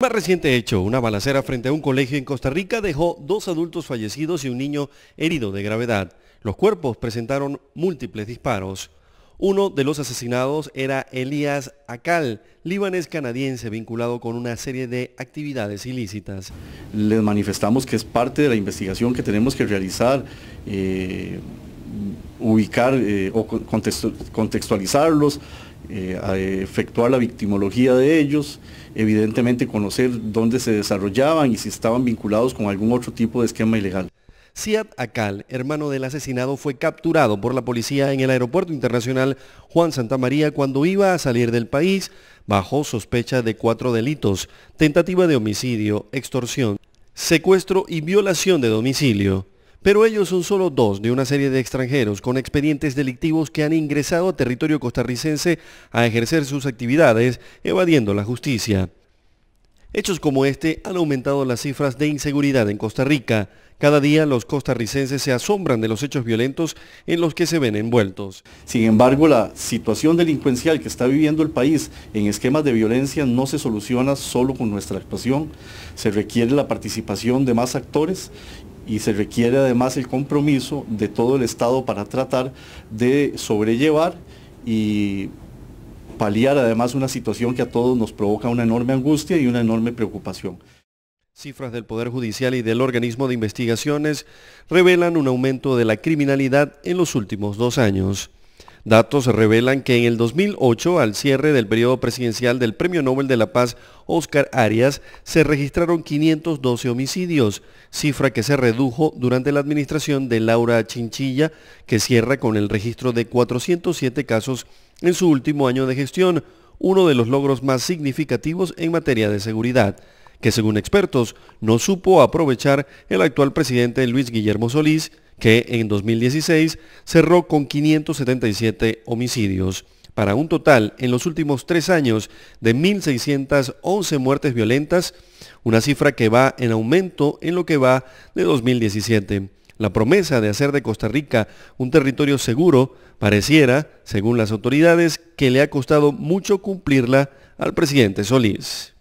Más reciente hecho, una balacera frente a un colegio en Costa Rica dejó dos adultos fallecidos y un niño herido de gravedad. Los cuerpos presentaron múltiples disparos. Uno de los asesinados era Elías Akal, libanés canadiense vinculado con una serie de actividades ilícitas. Les manifestamos que es parte de la investigación que tenemos que realizar. Eh, ubicar eh, o contextualizarlos eh, a efectuar la victimología de ellos, evidentemente conocer dónde se desarrollaban y si estaban vinculados con algún otro tipo de esquema ilegal. Siat Akal, hermano del asesinado, fue capturado por la policía en el aeropuerto internacional Juan Santa María cuando iba a salir del país bajo sospecha de cuatro delitos, tentativa de homicidio, extorsión, secuestro y violación de domicilio. Pero ellos son solo dos de una serie de extranjeros con expedientes delictivos que han ingresado a territorio costarricense a ejercer sus actividades, evadiendo la justicia. Hechos como este han aumentado las cifras de inseguridad en Costa Rica. Cada día los costarricenses se asombran de los hechos violentos en los que se ven envueltos. Sin embargo, la situación delincuencial que está viviendo el país en esquemas de violencia no se soluciona solo con nuestra actuación. Se requiere la participación de más actores y se requiere además el compromiso de todo el Estado para tratar de sobrellevar y paliar además una situación que a todos nos provoca una enorme angustia y una enorme preocupación. Cifras del Poder Judicial y del Organismo de Investigaciones revelan un aumento de la criminalidad en los últimos dos años. Datos revelan que en el 2008, al cierre del periodo presidencial del Premio Nobel de la Paz Oscar Arias, se registraron 512 homicidios, cifra que se redujo durante la administración de Laura Chinchilla, que cierra con el registro de 407 casos en su último año de gestión, uno de los logros más significativos en materia de seguridad que según expertos no supo aprovechar el actual presidente Luis Guillermo Solís, que en 2016 cerró con 577 homicidios para un total en los últimos tres años de 1.611 muertes violentas, una cifra que va en aumento en lo que va de 2017. La promesa de hacer de Costa Rica un territorio seguro pareciera, según las autoridades, que le ha costado mucho cumplirla al presidente Solís.